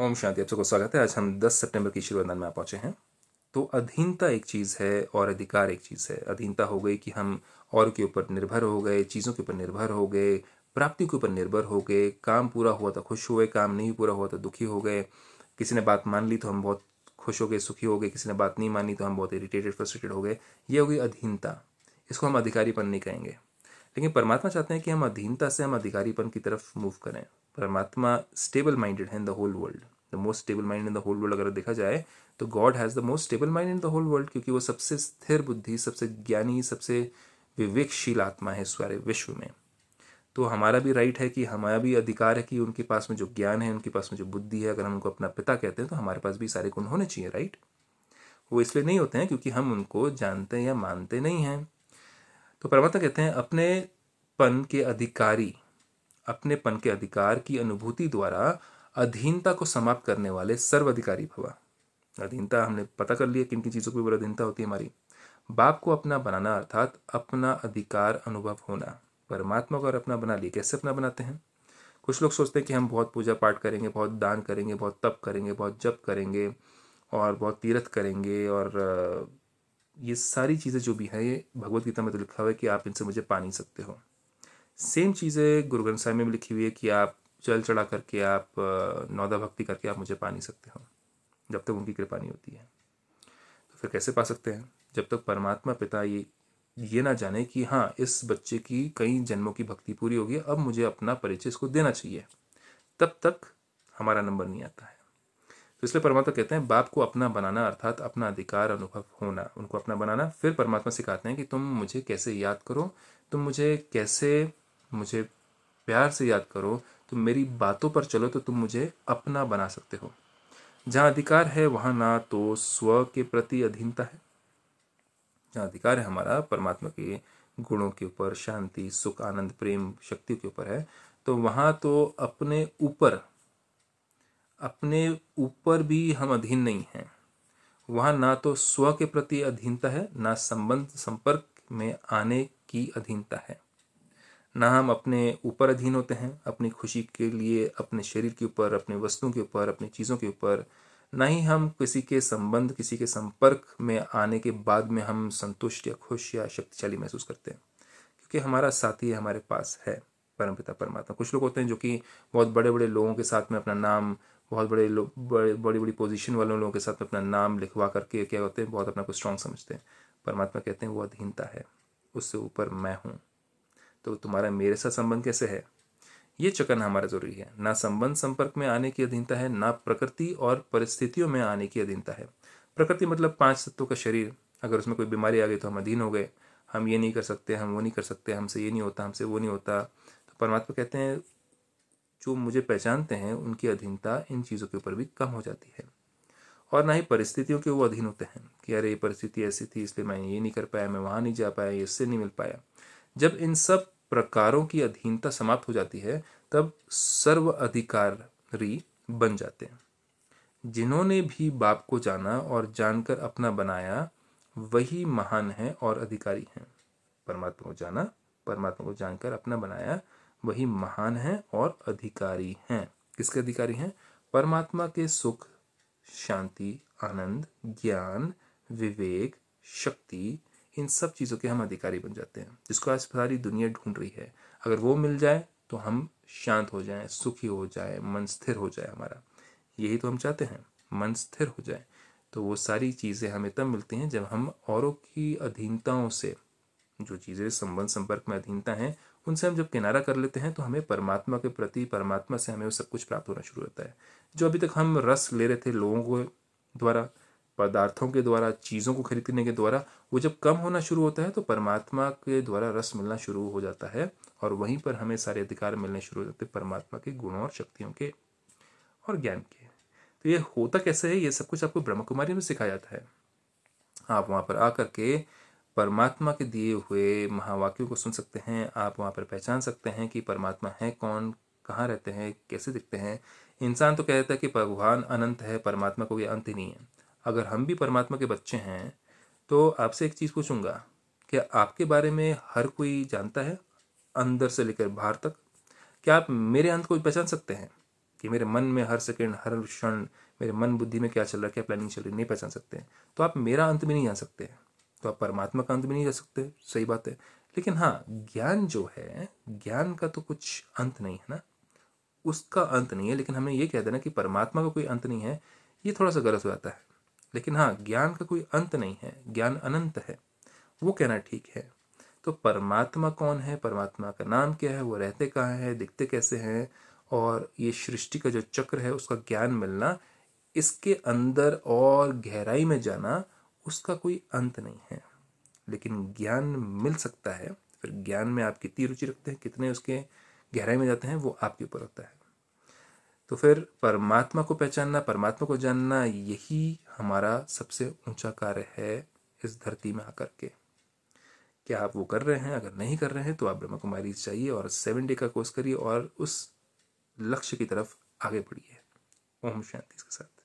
ओम शांति आप सबको स्वागत है आज हम 10 सितंबर की शुरुआत में आप पहुँचे हैं तो अधीनता एक चीज़ है और अधिकार एक चीज़ है अधीनता हो गई कि हम और के ऊपर निर्भर हो गए चीज़ों के ऊपर निर्भर हो गए प्राप्ति के ऊपर निर्भर हो गए काम पूरा हुआ तो खुश हुए काम नहीं पूरा हुआ तो दुखी हो गए किसी ने बात मान ली तो हम बहुत खुश हो गए सुखी हो गए किसी ने बात नहीं मानी तो हम बहुत इरिटेटेड फ्रस्ट्रेटेड हो गए ये हो गई अधीनता इसको हम अधिकारीपन नहीं कहेंगे लेकिन परमात्मा चाहते हैं कि हम अधीनता से हम अधिकारीपन की तरफ मूव करें परमात्मा स्टेबल माइंडेड है in the whole world the most stable mind in the whole world अगर देखा जाए तो God has the most stable mind in the whole world क्योंकि वो सबसे स्थिर बुद्धि सबसे ज्ञानी सबसे विवेकशील आत्मा है सारे विश्व में तो हमारा भी राइट है कि हमारा भी अधिकार है कि उनके पास में जो ज्ञान है उनके पास में जो बुद्धि है अगर हम उनको अपना पिता कहते हैं तो हमारे पास भी सारे गुण होने चाहिए राइट वो इसलिए नहीं होते हैं क्योंकि हम उनको जानते या मानते नहीं हैं तो परमात्मा कहते हैं अपने पन के अधिकारी अपनेपन के अधिकार की अनुभूति द्वारा अधीनता को समाप्त करने वाले सर्वाधिकारी भवा अधीनता हमने पता कर लिया किन किन चीज़ों की अधीनता होती है हमारी बाप को अपना बनाना अर्थात अपना अधिकार अनुभव होना परमात्मा को अपना बना लिए कैसे अपना बनाते हैं कुछ लोग सोचते हैं कि हम बहुत पूजा पाठ करेंगे बहुत दान करेंगे बहुत तप करेंगे बहुत जप करेंगे और बहुत तीर्थ करेंगे और ये सारी चीज़ें जो भी हैं ये भगवदगीता गीता में तो लिखा हुआ है कि आप इनसे मुझे पा नहीं सकते हो सेम चीज़ें गुरु ग्रंथ साहिब में भी लिखी हुई है कि आप जल चढ़ा करके आप नौदा भक्ति करके आप मुझे पा नहीं सकते हो जब तक उनकी कृपा नहीं होती है तो फिर कैसे पा सकते हैं जब तक परमात्मा पिता ये ये ना जाने कि हाँ इस बच्चे की कई जन्मों की भक्ति पूरी होगी अब मुझे अपना परिचय इसको देना चाहिए तब तक हमारा नंबर नहीं आता है तो इसलिए परमात्मा कहते हैं बाप को अपना बनाना अर्थात अपना अधिकार अनुभव होना उनको अपना बनाना फिर परमात्मा सिखाते हैं कि तुम मुझे कैसे याद करो तुम मुझे कैसे मुझे प्यार से याद करो तुम मेरी बातों पर चलो तो तुम मुझे अपना बना सकते हो जहाँ अधिकार है वहाँ ना तो स्व के प्रति अधीनता है जहाँ अधिकार है हमारा परमात्मा के गुणों के ऊपर शांति सुख आनंद प्रेम शक्ति के ऊपर है तो वहाँ तो अपने ऊपर अपने ऊपर भी हम अधीन नहीं हैं वहाँ ना तो स्व के प्रति अधीनता है ना संबंध संपर्क में आने की अधीनता है ना हम अपने ऊपर अधीन होते हैं अपनी खुशी के लिए अपने शरीर के ऊपर अपने वस्तुओं के ऊपर अपनी चीज़ों के ऊपर ना ही हम किसी के संबंध किसी के संपर्क में आने के बाद में हम संतुष्ट या खुश या शक्तिशाली महसूस करते हैं क्योंकि हमारा साथी हमारे पास है परम पिता परमात्मा कुछ लोग होते हैं जो कि बहुत बड़े बड़े लोगों के साथ में अपना नाम बहुत बड़े लोग बड़े बड़ी बड़ी पोजीशन वाले लोगों के साथ में अपना नाम लिखवा करके क्या होते हैं बहुत अपना को स्ट्रांग समझते हैं परमात्मा कहते हैं वो अधीनता है उससे ऊपर मैं हूँ तो तुम्हारा मेरे साथ संबंध कैसे है ये चकना हमारा जरूरी है ना संबंध संपर्क में आने की अधीनता है ना प्रकृति और परिस्थितियों में आने की अधीनता है प्रकृति मतलब पांच तत्वों का शरीर अगर उसमें कोई बीमारी आ गई तो हम अधीन हो गए हम ये नहीं कर सकते हम वो नहीं कर सकते हमसे ये नहीं होता हमसे वो नहीं होता तो परमात्मा कहते हैं जो मुझे पहचानते हैं उनकी अधीनता इन चीज़ों के ऊपर भी कम हो जाती है और ना ही परिस्थितियों के वो अधीन होते हैं कि अरे ये परिस्थिति ऐसी थी इसलिए मैं ये नहीं कर पाया मैं वहाँ नहीं जा पाया इससे नहीं मिल पाया जब इन सब प्रकारों की अधीनता समाप्त हो जाती है तब सर्व अधिकारी बन जाते हैं जिन्होंने भी बाप को जाना और जानकर अपना बनाया वही महान है और अधिकारी हैं परमात्मा को जाना परमात्मा को जानकर अपना बनाया वही महान है और अधिकारी हैं किसके अधिकारी हैं परमात्मा के सुख शांति आनंद ज्ञान विवेक शक्ति इन सब चीज़ों के हम अधिकारी बन जाते हैं जिसको आज सारी दुनिया ढूंढ रही है अगर वो मिल जाए तो हम शांत हो जाएं सुखी हो जाए मन स्थिर हो जाए हमारा यही तो हम चाहते हैं मन स्थिर हो जाए तो वो सारी चीज़ें हमें तब मिलती हैं जब हम औरों की अधीनताओं से जो चीज़ें संबंध संपर्क में अधीनता हैं उनसे हम जब किनारा कर लेते हैं तो हमें परमात्मा के प्रति परमात्मा से हमें वो सब कुछ प्राप्त होना शुरू होता है जो अभी तक हम रस ले रहे थे लोगों को द्वारा पदार्थों के द्वारा चीज़ों को खरीदने के द्वारा वो जब कम होना शुरू होता है तो परमात्मा के द्वारा रस मिलना शुरू हो जाता है और वहीं पर हमें सारे अधिकार मिलने शुरू हो जाते हैं परमात्मा के गुणों और शक्तियों के और ज्ञान के तो ये होता कैसे है ये सब कुछ आपको ब्रह्म कुमारी में सिखाया जाता है आप वहाँ पर आकर के परमात्मा के दिए हुए महावाक्यों को सुन सकते हैं आप वहाँ पर पहचान सकते हैं कि परमात्मा है कौन कहाँ रहते हैं कैसे दिखते हैं इंसान तो कहता है कि भगवान अनंत है परमात्मा को भी अंत ही नहीं है अगर हम भी परमात्मा के बच्चे हैं तो आपसे एक चीज़ पूछूंगा क्या आपके बारे में हर कोई जानता है अंदर से लेकर बाहर तक क्या आप मेरे अंत को पहचान सकते हैं कि मेरे मन में हर सेकंड हर क्षण मेरे मन बुद्धि में क्या चल रहा है क्या प्लानिंग चल रही नहीं पहचान सकते हैं तो आप मेरा अंत भी नहीं जान सकते हैं तो आप परमात्मा का अंत भी नहीं जा सकते सही बात है लेकिन हाँ ज्ञान जो है ज्ञान का तो कुछ अंत नहीं है ना उसका अंत नहीं है लेकिन हमें ये कह देना कि परमात्मा का कोई अंत नहीं है ये थोड़ा सा गलत हो जाता है लेकिन हाँ ज्ञान का कोई अंत नहीं है ज्ञान अनंत है वो कहना ठीक है तो परमात्मा कौन है परमात्मा का नाम क्या है वो रहते कहाँ हैं दिखते कैसे हैं और ये सृष्टि का जो चक्र है उसका ज्ञान मिलना इसके अंदर और गहराई में जाना उसका कोई अंत नहीं है लेकिन ज्ञान मिल सकता है फिर ज्ञान में आप कितनी रुचि रखते हैं कितने उसके गहराई में जाते हैं वो आपके ऊपर होता है तो फिर परमात्मा को पहचानना परमात्मा को जानना यही हमारा सबसे ऊंचा कार्य है इस धरती में आकर के क्या आप वो कर रहे हैं अगर नहीं कर रहे हैं तो आप ब्रह्म कुमारी चाहिए और सेवन डे का कोर्स करिए और उस लक्ष्य की तरफ आगे बढ़िए ओम शांति के साथ